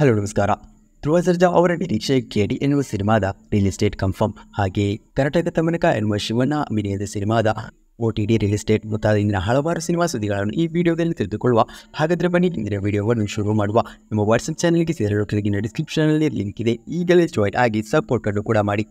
hello ನಮಸ್ಕಾರ ಧ್ರುವ ಸರ್ಜಾ ಅವರ ನಿರೀಕ್ಷೆ ಕೆಡಿ ಎನ್ನುವ ಸಿನಿಮಾದ ರಿಯಲ್ ಎಸ್ಟೇಟ್ ಕನ್ಫರ್ಮ್ ಹಾಗೆ ಕರ್ನಾಟಕ ತಮನಕ ಎನ್ನುವ ಶಿವಣ್ಣ ಅಭಿನಯದ ಸಿನಿಮಾದ O T D real estate ಮುಂತಾದ ಇಂದಿನ ಹಲವಾರು ಸಿನಿಮಾ ಸುದ್ದಿಗಳನ್ನು ಈ ವಿಡಿಯೋದಲ್ಲಿ ತಿಳಿದುಕೊಳ್ಳುವ ಹಾಗಾದರೆ ಬನ್ನಿ ಇಂದಿನ ವಿಡಿಯೋವನ್ನು ಶುರು ಮಾಡುವ ನಮ್ಮ ವಾಟ್ಸಪ್ ಚಾನಲ್ಗೆ ಸೇರಲು ಕೆಳಗಿನ ಡಿಸ್ಕ್ರಿಪ್ಷನಲ್ಲಿ ಲಿಂಕ್ ಇದೆ ಈಗಲೇ ಜಾಯ್ನ್ ಆಗಿ ಅನ್ನು ಕೂಡ ಮಾಡಿ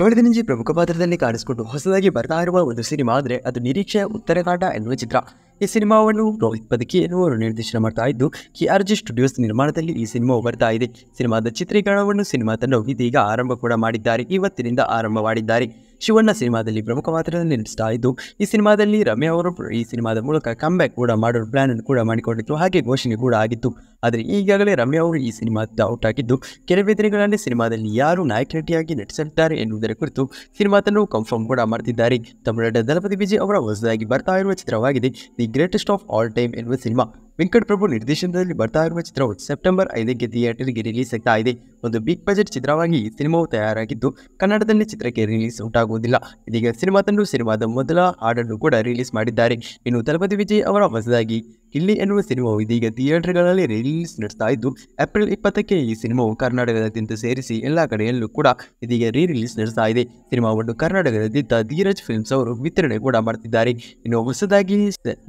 ಡೋಳಿದಿನಿಂಜಿ ಪ್ರಮುಖ ಪಾತ್ರದಲ್ಲಿ ಕಾಣಿಸಿಕೊಂಡು ಹೊಸದಾಗಿ ಬರ್ತಾ ಇರುವ ಒಂದು ಸಿನಿಮಾ ಆದರೆ ಅದು ನಿರೀಕ್ಷೆಯ ಕಾಟ ಎನ್ನುವ ಚಿತ್ರ ಈ ಸಿನಿಮಾವನ್ನು ರೋಹಿತ್ ಪದಕಿ ಎನ್ನುವರು ನಿರ್ದೇಶನ ಮಾಡ್ತಾ ಇದ್ದು ಕೆ ಸ್ಟುಡಿಯೋಸ್ ನಿರ್ಮಾಣದಲ್ಲಿ ಈ ಸಿನಿಮಾವು ಬರ್ತಾ ಇದೆ ಸಿನಿಮಾದ ಚಿತ್ರೀಕರಣವನ್ನು ಸಿನಿಮಾ ತಂಡ ಇದೀಗ ಆರಂಭ ಕೂಡ ಮಾಡಿದ್ದಾರೆ ಇವತ್ತಿನಿಂದ ಆರಂಭ ಮಾಡಿದ್ದಾರೆ ಶಿವಣ್ಣ ಸಿನಿಮಾದಲ್ಲಿ ಪ್ರಮುಖ ಪಾತ್ರದಲ್ಲಿ ನಟಿಸ್ತಾ ಇದ್ದು ಈ ಸಿನಿಮಾದಲ್ಲಿ ರಮ್ಯಾ ಅವರು ಈ ಸಿನಿಮಾದ ಮೂಲಕ ಬ್ಯಾಕ್ ಕೂಡ ಮಾಡೋ ಪ್ಲಾನ್ ಅನ್ನು ಕೂಡ ಮಾಡಿಕೊಂಡಿತ್ತು ಹಾಗೆ ಘೋಷಣೆ ಕೂಡ ಆಗಿತ್ತು ಆದರೆ ಈಗಾಗಲೇ ರಮ್ಯಾ ಅವರು ಈ ಸಿನಿಮಾದ ಔಟ್ ಆಗಿದ್ದು ಕೆಲವೇ ದಿನಗಳಲ್ಲಿ ಸಿನಿಮಾದಲ್ಲಿ ಯಾರು ನಾಯಕ ನಟಿಯಾಗಿ ನಟಿಸಲಿದ್ದಾರೆ ಎನ್ನುವುದರ ಕುರಿತು ಸಿನಿಮಾ ಕನ್ಫರ್ಮ್ ಕೂಡ ಮಾಡ್ತಿದ್ದಾರೆ ತಮಿಳುನಾಡ ದಳಪತಿ ವಿಜಯ್ ಅವರ ಹೊಸದಾಗಿ ಬರ್ತಾ ಇರುವ ಚಿತ್ರವಾಗಿದೆ the greatest of all time ಎನ್ನುವ ಸಿನಿಮಾ ವೆಂಕಟ್ ಪ್ರಭು ನಿರ್ದೇಶನದಲ್ಲಿ ಬರ್ತಾ ಇರುವ ಚಿತ್ರವು ಸೆಪ್ಟೆಂಬರ್ ಐದಕ್ಕೆ ಥಿಯೇಟರ್ಗೆ ರಿಲೀಸ್ ಆಗ್ತಾ ಇದೆ ಒಂದು ಬಿಗ್ ಬಜೆಟ್ ಚಿತ್ರವಾಗಿ ಈ ಸಿನಿಮಾವು ತಯಾರಾಗಿದ್ದು ಕನ್ನಡದಲ್ಲಿ ಚಿತ್ರಕ್ಕೆ ರಿಲೀಸ್ ಉಂಟಾಗುವುದಿಲ್ಲ ಇದೀಗ ಸಿನಿಮಾ ತಂಡು ಸಿನಿಮಾದ ಮೊದಲ ಹಾಡನ್ನು ಕೂಡ ರಿಲೀಸ್ ಮಾಡಿದ್ದಾರೆ ಇನ್ನು ತಲಪತಿ ವಿಜಯ್ ಅವರ ಹೊಸದಾಗಿ ಇಲ್ಲಿ ಎನ್ನುವ ಸಿನಿಮಾವು ಇದೀಗ ಥಿಯೇಟರ್ಗಳಲ್ಲಿ ರಿಲೀಸ್ ನಡೆಸ್ತಾ ಇದ್ದು ಏಪ್ರಿಲ್ ಇಪ್ಪತ್ತಕ್ಕೆ ಈ ಸಿನಿಮಾವು ಕರ್ನಾಟಕದಾದ್ಯಂತ ಸೇರಿಸಿ ಎಲ್ಲ ಕಡೆಯಲ್ಲೂ ಕೂಡ ಇದೀಗ ರೀ ರಿಲೀಸ್ ನಡೆಸ್ತಾ ಇದೆ ಸಿನಿಮಾವನ್ನು ಕರ್ನಾಟಕದಾದ್ಯಂತ ಧೀರಜ್ ಫಿಲ್ಮ್ಸ್ ಅವರು ವಿತರಣೆ ಕೂಡ ಮಾಡುತ್ತಿದ್ದಾರೆ ಇನ್ನು ಹೊಸದಾಗಿ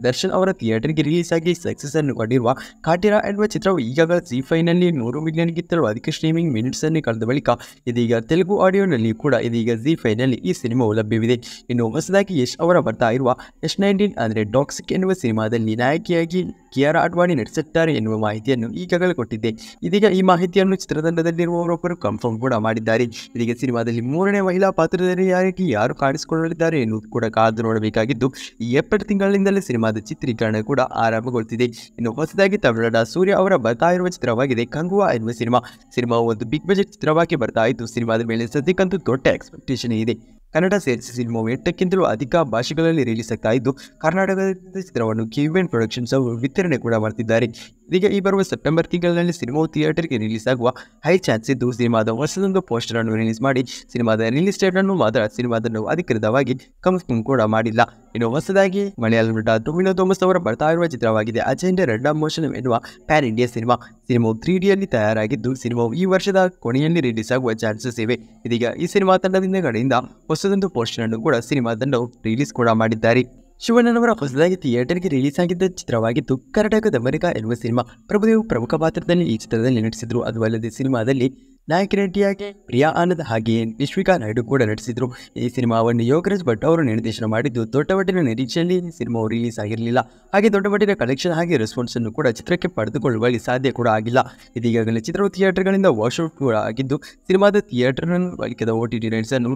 ದರ್ಶನ್ ಅವರ ಥಿಯೇಟರ್ಗೆ ರಿಲೀಸ್ ಆಗಿ ಸಕ್ಸಸ್ ಅನ್ನು ಕಂಡಿರುವ ಕಾಟಿರಾ ಎನ್ನುವ ಚಿತ್ರವು ಈಗಾಗಲೇ ಸಿ ಫೈನಲ್ಲಿ ನೂರು ಮಿಲಿಯನ್ಗಿಂತಲೂ ಅಧಿಕ ಸ್ಟ್ರೀಮಿಂಗ್ ಕಮಿಂಗ್ ಮಿನಿಟ್ಸಲ್ಲಿ ಕಳೆದ ಬಳಿಕ ಇದೀಗ ತೆಲುಗು ಆಡಿಯೋನಲ್ಲಿ ಕೂಡ ಇದೀಗ ಜಿ ಫೈನಲ್ಲಿ ಈ ಸಿನಿಮಾವು ಲಭ್ಯವಿದೆ ಇನ್ನು ಹೊಸದಾಗಿ ಯಶ್ ಅವರ ಬರ್ತಾ ಇರುವ ಯಶ್ ನೈನ್ಟೀನ್ ಅಂದರೆ ಡಾಕ್ಸಿಕ್ ಎನ್ನುವ ಸಿನಿಮಾದಲ್ಲಿ ನಾಯಕಿಯಾಗಿ ಕೆ ಆರ್ ಅಡ್ವಾಣಿ ನಡೆಸುತ್ತಾರೆ ಎನ್ನುವ ಮಾಹಿತಿಯನ್ನು ಈಗಾಗಲೇ ಕೊಟ್ಟಿದ್ದೆ ಇದೀಗ ಈ ಮಾಹಿತಿಯನ್ನು ಚಿತ್ರತಂಡದಲ್ಲಿರುವವರೊಬ್ಬರು ಕನ್ಫರ್ಮ್ ಕೂಡ ಮಾಡಿದ್ದಾರೆ ಇದೀಗ ಸಿನಿಮಾದಲ್ಲಿ ಮೂರನೇ ಮಹಿಳಾ ಪಾತ್ರಧಾರಿಯಾಗಿ ಯಾರು ಕಾಣಿಸಿಕೊಳ್ಳಲಿದ್ದಾರೆ ಎನ್ನುವುದು ಕೂಡ ಕಾದು ನೋಡಬೇಕಾಗಿದ್ದು ಈ ಏಪ್ರಿಲ್ ತಿಂಗಳಿನಿಂದಲೇ ಸಿನಿಮಾದ ಚಿತ್ರೀಕರಣ ಕೂಡ ಆರಂಭಗೊಳ್ತಿದೆ ಇನ್ನು ಹೊಸದಾಗಿ ತಮಿಳುನಾಡ ಸೂರ್ಯ ಅವರ ಬರ್ತಾ ಇರುವ ಚಿತ್ರವಾಗಿದೆ ಕಂಗುವಾ ಎನ್ನುವ ಸಿನಿಮಾ ಸಿನಿಮಾ ಒಂದು ಬಿಗ್ ಬಜೆಟ್ ಚಿತ್ರವಾಗಿ ಬರ್ತಾ ಇದ್ದು ಸಿನಿಮಾದ ಮೇಲೆ ಸದ್ಯಕ್ಕಂತೂ ದೊಡ್ಡ ಎಕ್ಸ್ಪೆಕ್ಟೇಷನ್ ಇದೆ ಕನ್ನಡ ಸೇರಿಸಿ ಸಿನಿಮಾವು ಎಂಟಕ್ಕಿಂತಲೂ ಅಧಿಕ ಭಾಷೆಗಳಲ್ಲಿ ರಿಲೀಸ್ ಆಗ್ತಾ ಇದ್ದು ಕರ್ನಾಟಕದ ಚಿತ್ರವನ್ನು ಕಿವಿಎನ್ ಪ್ರೊಡಕ್ಷನ್ಸ್ ಅವರು ವಿತರಣೆ ಕೂಡ ಮಾಡ್ತಿದ್ದಾರೆ ಇದೀಗ ಈ ಬರುವ ಸೆಪ್ಟೆಂಬರ್ ತಿಂಗಳಲ್ಲಿ ಸಿನಿಮಾವು ಥಿಯೇಟರ್ಗೆ ರಿಲೀಸ್ ಆಗುವ ಹೈ ಚಾನ್ಸ್ ಇದ್ದು ಸಿನಿಮಾದ ಹೊಸದೊಂದು ಪೋಸ್ಟರ್ ಅನ್ನು ರಿಲೀಸ್ ಮಾಡಿ ಸಿನಿಮಾದ ರಿಲೀಸ್ ಡೇಟ್ ಅನ್ನು ಮಾತ್ರ ಸಿನಿಮಾದನ್ನು ಅಧಿಕೃತವಾಗಿ ಕಮ್ ಕೂಡ ಮಾಡಿಲ್ಲ ಇನ್ನು ಹೊಸದಾಗಿ ಮಲಯಾಳಂ ನಟ ಟೊಮಿನೋ ತೋಮಸ್ ಅವರ ಬರ್ತಾ ಇರುವ ಚಿತ್ರವಾಗಿದೆ ಅಜೆಂಡ ರೆಡ್ ಮೋಷನ್ ಎನ್ನುವ ಪ್ಯಾನ್ ಇಂಡಿಯಾ ಸಿನಿಮಾ ಸಿನಿಮಾವು ತ್ರೀ ಡಿಯಲ್ಲಿ ತಯಾರಾಗಿದ್ದು ಸಿನಿಮಾವು ಈ ವರ್ಷದ ಕೊನೆಯಲ್ಲಿ ರಿಲೀಸ್ ಆಗುವ ಚಾನ್ಸಸ್ ಇವೆ ಇದೀಗ ಈ ಸಿನಿಮಾ ತಂಡದಿಂದ ಕಡೆಯಿಂದ ಹೊಸದೊಂದು ಪೋಸ್ಟರ್ ಅನ್ನು ಕೂಡ ಸಿನಿಮಾ ತಂಡವು ರಿಲೀಸ್ ಕೂಡ ಮಾಡಿದ್ದಾರೆ ಶಿವಣ್ಣನವರ ಹೊಸದಾಗಿ ಥಿಯೇಟರ್ಗೆ ರಿಲೀಸ್ ಆಗಿದ್ದ ಚಿತ್ರವಾಗಿದ್ದು ಕರ್ನಾಟಕದ ಅಮೆರಿಕ ಎನ್ನುವ ಸಿನಿಮಾ ಪ್ರಭುದೇವ್ ಪ್ರಮುಖ ಪಾತ್ರದಲ್ಲಿ ಈ ಚಿತ್ರದಲ್ಲಿ ನಟಿಸಿದರು ಅದು ಅಲ್ಲದೆ ಸಿನಿಮಾದಲ್ಲಿ ನಟಿಯಾಗಿ ಪ್ರಿಯಾ ಆನಂದ್ ಹಾಗೆಯೇ ವಿಶ್ವಿಕಾ ನಾಯ್ಡು ಕೂಡ ನಟಿಸಿದರು ಈ ಸಿನಿಮಾವನ್ನು ಯೋಗರಾಜ್ ಭಟ್ ಅವರು ನಿರ್ದೇಶನ ಮಾಡಿದ್ದು ದೊಡ್ಡ ಮಟ್ಟಿನ ನಿರೀಕ್ಷೆಯಲ್ಲಿ ಸಿನಿಮಾವು ರಿಲೀಸ್ ಆಗಿರಲಿಲ್ಲ ಹಾಗೆ ದೊಡ್ಡ ಮಟ್ಟಿನ ಕಲೆಕ್ಷನ್ ಹಾಗೆ ರೆಸ್ಪಾನ್ಸ್ ಅನ್ನು ಕೂಡ ಚಿತ್ರಕ್ಕೆ ಪಡೆದುಕೊಳ್ಳುವಲ್ಲಿ ಸಾಧ್ಯ ಕೂಡ ಆಗಿಲ್ಲ ಇದೀಗಾಗಲೇ ಚಿತ್ರವು ಥಿಯೇಟರ್ಗಳಿಂದ ವಾಶ್ಔಟ್ ಕೂಡ ಆಗಿದ್ದು ಸಿನಿಮಾದ ಥಿಯೇಟರ್ನ ಬಳಿಕದ ಓ ಟಿ ಟಿ ಅನ್ನು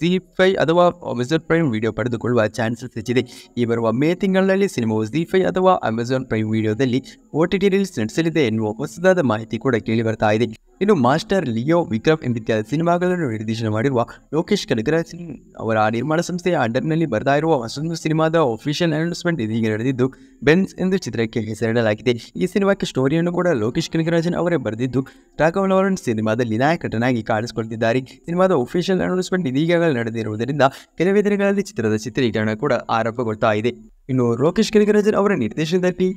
ಜಿ ಫೈ ಅಥವಾ ಅಮೆಝಾನ್ ಪ್ರೈಮ್ ವಿಡಿಯೋ ಪಡೆದುಕೊಳ್ಳುವ ಚಾನ್ಸಸ್ ಹೆಚ್ಚಿದೆ ಈ ಬರುವ ಮೇ ತಿಂಗಳಲ್ಲಿ ಸಿನಿಮಾವು ಜಿ ಅಥವಾ ಅಮೆಜಾನ್ ಪ್ರೈಮ್ ವಿಡಿಯೋದಲ್ಲಿ ಒ ಟಿ ಟಿ ರೀಲ್ಸ್ ನಡೆಸಲಿದೆ ಎನ್ನುವ ಹೊಸದಾದ ಮಾಹಿತಿ ಕೂಡ ಕೇಳಿ ಬರ್ತಾ ಇದೆ ಇನ್ನು ಮಾಸ್ಟರ್ ಲಿಯೋ ವಿಕ್ರಮ್ ಎಂಬಿತ್ಯಾದ ಸಿನಿಮಾಗಳನ್ನು ನಿರ್ದೇಶನ ಮಾಡಿರುವ ಲೋಕೇಶ್ ಕನಕರಾಜ್ ಸಿಂಗ್ ಅವರ ನಿರ್ಮಾಣ ಸಂಸ್ಥೆಯ ಅಂಡರ್ನಲ್ಲಿ ಬರ್ತಾ ಇರುವ ಹೊಸೊಂದು ಸಿನಿಮಾದ ಅಫಿಷಿಯಲ್ ಅನೌನ್ಸ್ಮೆಂಟ್ ಇದೀಗ ನಡೆದಿದ್ದು ಬೆನ್ಸ್ ಎಂದು ಚಿತ್ರಕ್ಕೆ ಹೆಸರಿಡಲಾಗಿದೆ ಈ ಸಿನಿಮಾಕ್ಕೆ ಸ್ಟೋರಿಯನ್ನು ಕೂಡ ಲೋಕೇಶ್ ಕನಕರಾಜನ್ ಅವರೇ ಬರೆದಿದ್ದು ರಾಘವ್ ಲಾರೆನ್ಸ್ ಸಿನಿಮಾದಲ್ಲಿ ನಾಯಕಟನಾಗಿ ಕಾಣಿಸಿಕೊಳ್ತಿದ್ದಾರೆ ಸಿನಿಮಾದ ಅಫಿಷಿಯಲ್ ಅನೌನ್ಸ್ಮೆಂಟ್ ಇದೀಗ ನಡೆದಿರುವುದರಿಂದ ಕೆಲವೇ ದಿನಗಳಲ್ಲಿ ಚಿತ್ರದ ಚಿತ್ರೀಕರಣ ಕೂಡ ಆರಂಭಗೊಳ್ತಾ ಇದೆ ಇನ್ನು ರೋಕೇಶ್ ಕನಗರಾಜನ್ ಅವರ ನಿರ್ದೇಶನದಲ್ಲಿ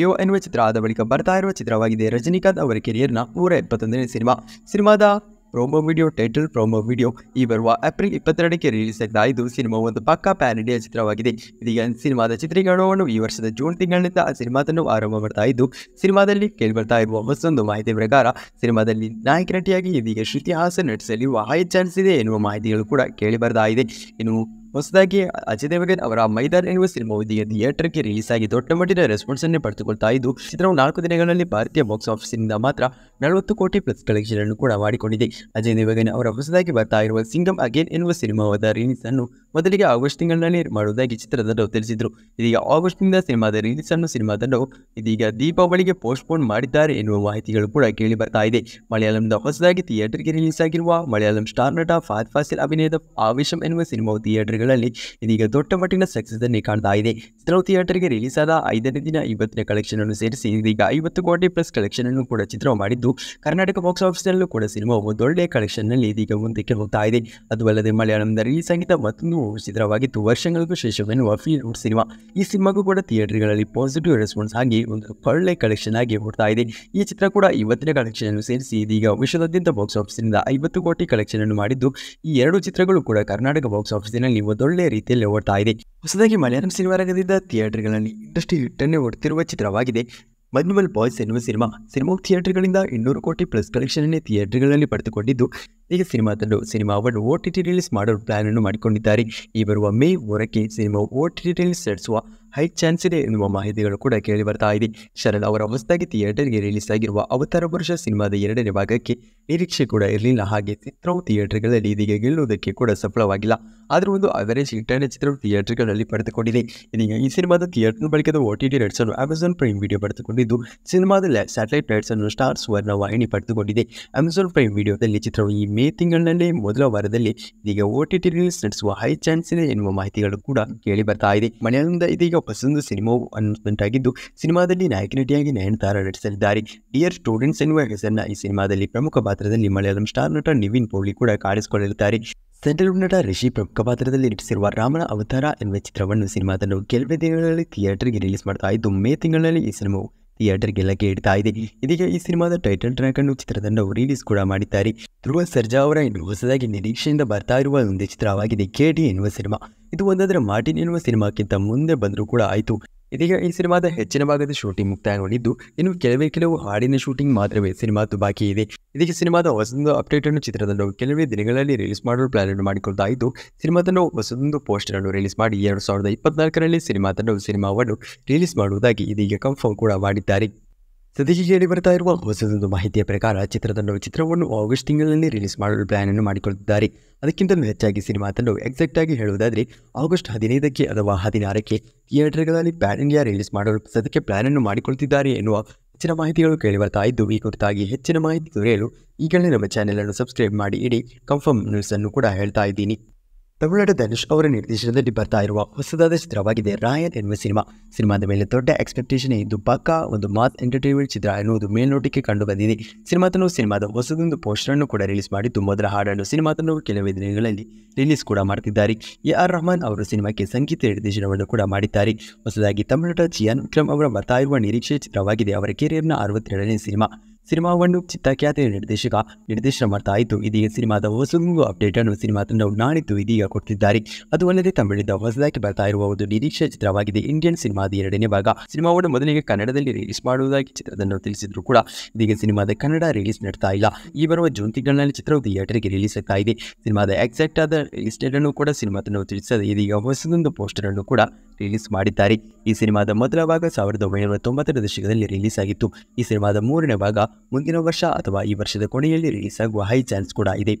ಯೋ ಎನ್ನುವ ಚಿತ್ರ ಆದ ಬಳಿಕ ಬರ್ತಾ ಇರುವ ಚಿತ್ರವಾಗಿದೆ ರಜನಿಕಾಂತ್ ಅವರ ಕೆರಿಯರ್ನ ನೂರ ಎಪ್ಪತ್ತೊಂದನೇ ಸಿನಿಮಾ ಸಿನಿಮಾದ promo video title promo video ಈ ಬರುವ ಏಪ್ರಿಲ್ ಇಪ್ಪತ್ತೆರಡಕ್ಕೆ ರಿಲೀಸ್ ಆಗ್ತಾ ಇದು ಸಿನಿಮಾ ಒಂದು ಪಕ್ಕಾ ಪ್ಯಾನ್ ಇಂಡಿಯಾ ಚಿತ್ರವಾಗಿದೆ ಇದೀಗ ಸಿನಿಮಾದ ಚಿತ್ರೀಕರಣವನ್ನು ಈ ವರ್ಷದ ಜೂನ್ ತಿಂಗಳಿನಿಂದ ಆ ಸಿನಿಮಾದನ್ನು ಆರಂಭ ಮಾಡ್ತಾ ಇದ್ದು ಸಿನಿಮಾದಲ್ಲಿ ಕೇಳಿ ಬರ್ತಾ ಇರುವ ಮತ್ತೊಂದು ಮಾಹಿತಿ ಪ್ರಕಾರ ಸಿನಿಮಾದಲ್ಲಿ ನಾಯಕ ನಟಿಯಾಗಿ ಇದೀಗ ಶ್ರುತಿ ಹಾಸನ್ ನಟಿಸಲಿರುವ ಹೈ ಚಾನ್ಸ್ ಇದೆ ಎನ್ನುವ ಮಾಹಿತಿಗಳು ಕೂಡ ಕೇಳಿ ಬರ್ತಾ ಇದೆ ಇನ್ನು ಹೊಸದಾಗಿ ಅಜಯ್ ದೇವಗನ್ ಅವರ ಮೈದಾನ ಎನ್ನುವ ಸಿನಿಮಾ ಇದೀಗ ಥಿಯೇಟರ್ಗೆ ರಿಲೀಸ್ ಆಗಿ ದೊಡ್ಡ ಮಟ್ಟಿನ ರೆಸ್ಪಾನ್ಸ್ ಅನ್ನು ಪಡೆದುಕೊಳ್ತಾ ಇದ್ದು ಚಿತ್ರವು ನಾಲ್ಕು ದಿನಗಳಲ್ಲಿ ಭಾರತೀಯ ಬಾಕ್ಸ್ ನಿಂದ ಮಾತ್ರ ನಲವತ್ತು ಕೋಟಿ ಪ್ಲಸ್ ಕಲೆಕ್ಷನ್ ಅನ್ನು ಕೂಡ ಮಾಡಿಕೊಂಡಿದೆ ಅಜಯ್ ದೇವಗನ್ ಅವರ ಹೊಸದಾಗಿ ಬರ್ತಾ ಇರುವ ಸಿಂಗಮ್ ಅಗೇನ್ ಎನ್ನುವ ಸಿನಿಮಾವಾದ ರಿಲೀಸ್ ಅನ್ನು ಮೊದಲಿಗೆ ಆಗಸ್ಟ್ ತಿಂಗಳಲ್ಲಿ ಮಾಡುವುದಾಗಿ ಚಿತ್ರತಂಡವು ತಿಳಿಸಿದರು ಇದೀಗ ಆಗಸ್ಟ್ ನಿಂದ ಸಿನಿಮಾದ ರಿಲೀಸ್ ಅನ್ನು ಸಿನಿಮಾದನ್ನು ಇದೀಗ ದೀಪಾವಳಿಗೆ ಪೋಸ್ಟ್ಪೋನ್ ಮಾಡಿದ್ದಾರೆ ಎನ್ನುವ ಮಾಹಿತಿಗಳು ಕೂಡ ಕೇಳಿ ಬರ್ತಾ ಇದೆ ಮಲಯಾಳಂದ ಹೊಸದಾಗಿ ಥಿಯೇಟರ್ಗೆ ರಿಲೀಸ್ ಆಗಿರುವ ಮಲಯಾಳಂ ಸ್ಟಾರ್ ನಟ ಫಾದ್ ಫಾಸಿಲ್ ಅಭಿನಯದ ಆವೇಶಂ ಎನ್ನುವ ಸಿನಿಮಾವು ಥಿಯೇಟರ್ಗೆ ಚಿತ್ರಗಳಲ್ಲಿ ಇದೀಗ ದೊಡ್ಡ ಮಟ್ಟಿನ ಅನ್ನೇ ಕಾಣ್ತಾ ಇದೆ ಥಿಯೇಟರ್ ಥಿಯೇಟರ್ಗೆ ರಿಲೀಸ್ ಆದ ಐದನೇ ದಿನ ಇವತ್ತಿನ ಕಲೆಕ್ಷನ್ ಅನ್ನು ಸೇರಿಸಿ ಇದೀಗ ಐವತ್ತು ಕೋಟಿ ಪ್ಲಸ್ ಕಲೆಕ್ಷನ್ ಅನ್ನು ಕೂಡ ಚಿತ್ರ ಮಾಡಿದ್ದು ಕರ್ನಾಟಕ ಬಾಕ್ಸ್ ಆಫೀಸ್ನಲ್ಲೂ ಕೂಡ ಸಿನಿಮಾ ಕಲೆಕ್ಷನ್ ನಲ್ಲಿ ಇದೀಗ ಮುಂದಕ್ಕೆ ಹೋಗ್ತಾ ಇದೆ ಅದು ಅಲ್ಲದೆ ಮಲಯಾಳಂನ ರಿಲೀಸ್ ಆಗಿದ್ದ ಮತ್ತೊಂದು ಚಿತ್ರವಾಗಿತ್ತು ವರ್ಷಗಳಿಗೂ ಶೇಷವೆನ್ನುವ ಫೀಲ್ ರೂಟ್ ಸಿನಿಮಾ ಈ ಸಿನಿಮಾಗೂ ಕೂಡ ಥಿಯೇಟರ್ಗಳಲ್ಲಿ ಪಾಸಿಟಿವ್ ರೆಸ್ಪಾನ್ಸ್ ಆಗಿ ಒಂದು ಒಳ್ಳೆ ಕಲೆಕ್ಷನ್ ಆಗಿ ಹೋಗ್ತಾ ಇದೆ ಈ ಚಿತ್ರ ಕೂಡ ಇವತ್ತಿನ ಕಲೆಕ್ಷನ್ ಅನ್ನು ಸೇರಿಸಿ ಇದೀಗ ವಿಶ್ವದಾದ್ಯಂತ ಬಾಕ್ಸ್ ಆಫೀಸ್ನಿಂದ ಐವತ್ತು ಕೋಟಿ ಕಲೆಕ್ಷನ್ ಅನ್ನು ಮಾಡಿದ್ದು ಈ ಎರಡು ಚಿತ್ರಗಳು ಕೂಡ ಕರ್ನಾಟಕ ಬಾಕ್ಸ್ ನಲ್ಲಿ ಒಂದೊಳ್ಳೆ ರೀತಿಯಲ್ಲಿ ಓಡ್ತಾ ಇದೆ ಹೊಸದಾಗಿ ಮಲಯಾಳಂ ಸಿನಿಮಾ ರಂಗದಿಂದ ಥಿಯೇಟರ್ಗಳಲ್ಲಿ ಇಂಡಸ್ಟ್ರಿ ಹಿಟ್ಟನ್ನೇ ಓಡ್ತಿರುವ ಚಿತ್ರವಾಗಿದೆ ಮನ್ಯುವಲ್ ಬಾಯ್ಸ್ ಎನ್ನುವ ಸಿನಿಮಾ ಸಿನಿಮಾ ಥಿಯೇಟರ್ಗಳಿಂದ ಇನ್ನೂರು ಕೋಟಿ ಪ್ಲಸ್ ಕಲೆಕ್ಷನ್ ಥಿಯೇಟರ್ಗಳಲ್ಲಿ ಪಡೆದುಕೊಂಡಿದ್ದು ಈಗ ಸಿನಿಮಾ ತಂಡ ಸಿನಿಮಾವನ್ನು ಒ ಟಿ ಟಿ ರಿಲೀಸ್ ಮಾಡುವ ಪ್ಲಾನ್ ಅನ್ನು ಮಾಡಿಕೊಂಡಿದ್ದಾರೆ ಈ ಬರುವ ಮೇ ವರಕ್ಕೆ cinema O T T release ನಡೆಸುವ ಹೈ ಚಾನ್ಸ್ ಇದೆ ಎನ್ನುವ ಮಾಹಿತಿಗಳು ಕೂಡ ಕೇಳಿ ಬರ್ತಾ ಇದೆ ಶರಣ್ ಅವರ ಹೊಸದಾಗಿ ಥಿಯೇಟರ್ಗೆ ರಿಲೀಸ್ ಆಗಿರುವ ಅವತಾರ ಪುರುಷ ಸಿನಿಮಾದ ಎರಡನೇ ಭಾಗಕ್ಕೆ ನಿರೀಕ್ಷೆ ಕೂಡ ಇರಲಿಲ್ಲ ಹಾಗೆ ಚಿತ್ರವು ಥಿಯೇಟರ್ಗಳಲ್ಲಿ ಇದೀಗ ಗೆಲ್ಲುವುದಕ್ಕೆ ಕೂಡ ಸಫಲವಾಗಿಲ್ಲ ಆದರೂ ಒಂದು ಅವರೇಜ್ ಇಂಟರ್ನೆಟ್ ಚಿತ್ರವು ಥಿಯೇಟರ್ಗಳಲ್ಲಿ ಪಡೆದುಕೊಂಡಿದೆ ಇದೀಗ ಈ ಸಿನಿಮಾದ ಥಿಯೇಟರ್ ಬಳಿಕದ ಒ ಟಿ ಟಿ ಅನ್ನು ಅಮೆಝಾನ್ ಪ್ರೈಮ್ ವಿಡಿಯೋ ಪಡೆದುಕೊಂಡಿದ್ದು ಸಿನಿಮಾದ ಸ್ಯಾಟಲೈಟ್ ರೈಟ್ಸ್ ಅನ್ನು ಸ್ಟಾರ್ ವರ್ಣ ವಾಹಿನಿ ಪಡೆದುಕೊಂಡಿದೆ ಅಮೆಝಾನ್ ಪ್ರೈಮ್ ವಿಡಿಯೋದಲ್ಲಿ ಚಿತ್ರವು ಈ ಮೇ ತಿಂಗಳಲ್ಲೇ ಮೊದಲ ವಾರದಲ್ಲಿ ಇದೀಗ ಒ ಟಿ ಟಿ ರಿಲೀಸ್ ನಡೆಸುವ ಹೈ ಚಾನ್ಸ್ ಇದೆ ಎನ್ನುವ ಮಾಹಿತಿಗಳು ಕೂಡ ಕೇಳಿ ಬರ್ತಾ ಇದೆ ಮನೆಯಿಂದ ಇದೀಗ ಹೊಸದೊಂದು ಸಿನಿಮಾ ಅನೌನ್ಸ್ಮೆಂಟ್ ಆಗಿದ್ದು ಸಿನಿಮಾದಲ್ಲಿ ನಾಯಕ ನಟಿಯಾಗಿ ನಯನತಾರ ನಡೆಸಲಿದ್ದಾರೆ ಡಿಯರ್ ಸ್ಟೂಡೆಂಟ್ಸ್ ಎನ್ನುವ ಹೆಸರನ್ನ ಈ ಸಿನಿಮಾದಲ್ಲಿ ಪ್ರಮುಖ ಪಾತ್ರದಲ್ಲಿ ಮಲಯಾಳಂ ಸ್ಟಾರ್ ನಟ ನಿವಿನ್ ಪೌಳಿ ಕೂಡ ಕಾಣಿಸಿಕೊಳ್ಳಲಿದ್ದಾರೆ ಸೆಂಟ್ರಲ್ ನಟ ರಿಷಿ ಪ್ರಮುಖ ಪಾತ್ರದಲ್ಲಿ ನಟಿಸಿರುವ ರಾಮನ ಅವತಾರ ಎನ್ನುವ ಚಿತ್ರವನ್ನು ಸಿನಿಮಾದನ್ನು ಕೆಲವೇ ದಿನಗಳಲ್ಲಿ ಥಿಯೇಟರ್ಗೆ ರಿಲೀಸ್ ಮಾಡ್ತಾ ಇದ್ದು ಮೇ ತಿಂಗಳಲ್ಲಿ ಈ ಸಿನಿಮಾವು ಥಿಯೇಟರ್ಗೆ ಲಗ್ಗೆ ಇಡ್ತಾ ಇದೆ ಇದೀಗ ಈ ಸಿನಿಮಾದ ಟೈಟಲ್ ಟ್ರ್ಯಾಕ್ ಅನ್ನು ಚಿತ್ರತಂಡವು ರಿಲೀಸ್ ಕೂಡ ಮಾಡಿದ್ದಾರೆ ಧ್ರುವ ಸರ್ಜಾ ಅವರ ಇನ್ನು ಹೊಸದಾಗಿ ನಿರೀಕ್ಷೆಯಿಂದ ಬರ್ತಾ ಇರುವ ಒಂದು ಚಿತ್ರವಾಗಿದೆ ಕೆಟಿ ಎನ್ನುವ ಸಿನಿಮಾ ಇದು ಒಂದಾದ್ರೆ ಮಾರ್ಟಿನ್ ಎನ್ನುವ ಸಿನಿಮಾಕ್ಕಿಂತ ಮುಂದೆ ಬಂದರೂ ಕೂಡ ಆಯಿತು ಇದೀಗ ಈ ಸಿನಿಮಾದ ಹೆಚ್ಚಿನ ಭಾಗದ ಶೂಟಿಂಗ್ ಮುಕ್ತಾಯಗೊಂಡಿದ್ದು ಇನ್ನು ಕೆಲವೇ ಕೆಲವು ಹಾಡಿನ ಶೂಟಿಂಗ್ ಮಾತ್ರವೇ ಸಿನಿಮಾ ಬಾಕಿ ಇದೆ ಇದೀಗ ಸಿನಿಮಾದ ಹೊಸದೊಂದು ಅಪ್ಡೇಟ್ ಅನ್ನು ಚಿತ್ರದಲ್ಲೂ ಕೆಲವೇ ದಿನಗಳಲ್ಲಿ ರಿಲೀಸ್ ಮಾಡಲು ಪ್ಲಾನ್ ಅನ್ನು ಮಾಡಿಕೊಳ್ತಾ ಇದ್ದು ಹೊಸದೊಂದು ಪೋಸ್ಟರ್ ಅನ್ನು ರಿಲೀಸ್ ಮಾಡಿ ಎರಡು ಸಾವಿರದ ಇಪ್ಪತ್ನಾಲ್ಕರಲ್ಲಿ ಸಿನಿಮಾ ತಂಡವು ಸಿನಿಮಾವನ್ನು ರಿಲೀಸ್ ಮಾಡುವುದಾಗಿ ಇದೀಗ ಕನ್ಫರ್ಮ್ ಕೂಡ ಮಾಡಿದ್ದಾರೆ ಸತೀಶ್ ಬರ್ತಾ ಇರುವ ಹೊಸದೊಂದು ಮಾಹಿತಿಯ ಪ್ರಕಾರ ಚಿತ್ರದ ಚಿತ್ರವನ್ನು ಆಗಸ್ಟ್ ತಿಂಗಳಲ್ಲಿ ರಿಲೀಸ್ ಮಾಡಲು ಪ್ಲಾನ್ ಅನ್ನು ಮಾಡಿಕೊಳ್ಳುತ್ತಿದ್ದಾರೆ ಅದಕ್ಕಿಂತಲೂ ಹೆಚ್ಚಾಗಿ ಸಿನಿಮಾ ತಂಡವು ಎಕ್ಸಾಕ್ಟ್ ಆಗಿ ಹೇಳುವುದಾದರೆ ಆಗಸ್ಟ್ ಹದಿನೈದಕ್ಕೆ ಅಥವಾ ಹದಿನಾರಕ್ಕೆ ಥಿಯೇಟರ್ಗಳಲ್ಲಿ ಪ್ಯಾನ್ ಇಂಡಿಯಾ ರಿಲೀಸ್ ಮಾಡಲು ಸದ್ಯಕ್ಕೆ ಪ್ಲಾನ್ ಅನ್ನು ಮಾಡಿಕೊಳ್ತಿದ್ದಾರೆ ಎನ್ನುವ ಹೆಚ್ಚಿನ ಮಾಹಿತಿಗಳು ಕೇಳಿ ಬರ್ತಾ ಇದ್ದು ಈ ಕುರಿತಾಗಿ ಹೆಚ್ಚಿನ ಮಾಹಿತಿ ದೊರೆಯಲು ಈಗಲೇ ನಮ್ಮ ಚಾನೆಲ್ ಅನ್ನು ಸಬ್ಸ್ಕ್ರೈಬ್ ಮಾಡಿ ಇಡೀ ಕನ್ಫರ್ಮ್ ನ್ಯೂಸ್ ಅನ್ನು ಕೂಡ ಹೇಳ್ತಾ ಇದ್ದೀನಿ ತಮಿಳುನಾಟ ಧನುಷ್ ಅವರ ನಿರ್ದೇಶನದಲ್ಲಿ ಬರ್ತಾ ಇರುವ ಹೊಸದಾದ ಚಿತ್ರವಾಗಿದೆ ರಾಯನ್ ಎನ್ನುವ ಸಿನಿಮಾ ಸಿನಿಮಾದ ಮೇಲೆ ದೊಡ್ಡ ಎಕ್ಸ್ಪೆಕ್ಟೇಷನ್ ಇದ್ದು ಪಕ್ಕಾ ಒಂದು ಮಾತ್ ಎಂಟರ್ಟೈನ್ಮೆಂಟ್ ಚಿತ್ರ ಎನ್ನುವುದು ಮೇಲ್ನೋಟಕ್ಕೆ ಕಂಡು ಬಂದಿದೆ ಸಿನಿಮಾತನು ಸಿನಿಮಾದ ಹೊಸದೊಂದು ಪೋಸ್ಟರ್ ಅನ್ನು ಕೂಡ ರಿಲೀಸ್ ಮಾಡಿದ್ದು ಮೊದಲ ಹಾಡನ್ನು ಸಿನಿಮಾತನು ಕೆಲವೇ ದಿನಗಳಲ್ಲಿ ರಿಲೀಸ್ ಕೂಡ ಮಾಡುತ್ತಿದ್ದಾರೆ ಎ ಆರ್ ರಹಮಾನ್ ಅವರು ಸಿನಿಮಾಕ್ಕೆ ಸಂಗೀತ ನಿರ್ದೇಶನವನ್ನು ಕೂಡ ಮಾಡಿದ್ದಾರೆ ಹೊಸದಾಗಿ ತಮಿಳುನಾಡ ಜಿಯಾನ್ ವಿಕ್ರಮ್ ಅವರ ಬರ್ತಾ ಇರುವ ನಿರೀಕ್ಷೆ ಚಿತ್ರವಾಗಿದೆ ಅವರ ಕೆರಿಯರ್ನ ಅರವತ್ತೆರಡನೇ ಸಿನಿಮಾ ಸಿನಿಮಾವನ್ನು ಚಿತ್ತಖ್ಯಾತಿಯ ನಿರ್ದೇಶಕ ನಿರ್ದೇಶನ ಮಾಡ್ತಾ ಇದ್ದು ಇದೀಗ ಸಿನಿಮಾದ ಹೊಸಗು ಅಪ್ಡೇಟ್ ಅನ್ನು ಸಿನಿಮಾ ತಂಡ ನಾಡಿದ್ದು ಇದೀಗ ಕೊಟ್ಟಿದ್ದಾರೆ ಅದು ಅಲ್ಲದೆ ತಮಿಳಿದ ಹೊಸದಾಗಿ ಬರ್ತಾ ಇರುವ ಒಂದು ನಿರೀಕ್ಷೆ ಚಿತ್ರವಾಗಿದೆ ಇಂಡಿಯನ್ ಸಿನಿಮಾದ ಎರಡನೇ ಭಾಗ ಸಿನಿಮಾವನ್ನು ಮೊದಲಿಗೆ ಕನ್ನಡದಲ್ಲಿ ರಿಲೀಸ್ ಮಾಡುವುದಾಗಿ ಚಿತ್ರದನ್ನು ತಿಳಿಸಿದ್ರು ಕೂಡ ಇದೀಗ ಸಿನಿಮಾದ ಕನ್ನಡ ರಿಲೀಸ್ ನಡ್ತಾ ಇಲ್ಲ ಈ ಬರುವ ಜೂನ್ ತಿಂಗಳಿನಲ್ಲಿ ಚಿತ್ರವು ಥಿಯೇಟರ್ಗೆ ರಿಲೀಸ್ ಆಗ್ತಾ ಇದೆ ಸಿನಿಮಾದ ಎಕ್ಸಾಕ್ಟ್ ಆದ ರಿಲೀಸ್ ಡೇಟ್ ಅನ್ನು ಕೂಡ ಸಿನಿಮಾ ತಂಡವು ತಿಳಿಸದೆ ಇದೀಗ ಹೊಸದೊಂದು ಪೋಸ್ಟರ್ ಅನ್ನು ಕೂಡ ರಿಲೀಸ್ ಮಾಡಿದ್ದಾರೆ ಈ ಸಿನಿಮಾದ ಮೊದಲ ಭಾಗ ಸಾವಿರದ ಒಂಬೈನೂರ ತೊಂಬತ್ತರ ದಶಕದಲ್ಲಿ ರಿಲೀಸ್ ಆಗಿತ್ತು ಈ ಸಿನಿಮಾದ ಮೂರನೇ ಭಾಗ ಮುಂದಿನ ವರ್ಷ ಅಥವಾ ಈ ವರ್ಷದ ಕೊನೆಯಲ್ಲಿ ರಿಲೀಸ್ ಆಗುವ ಹೈ ಚಾನ್ಸ್ ಕೂಡ ಇದೆ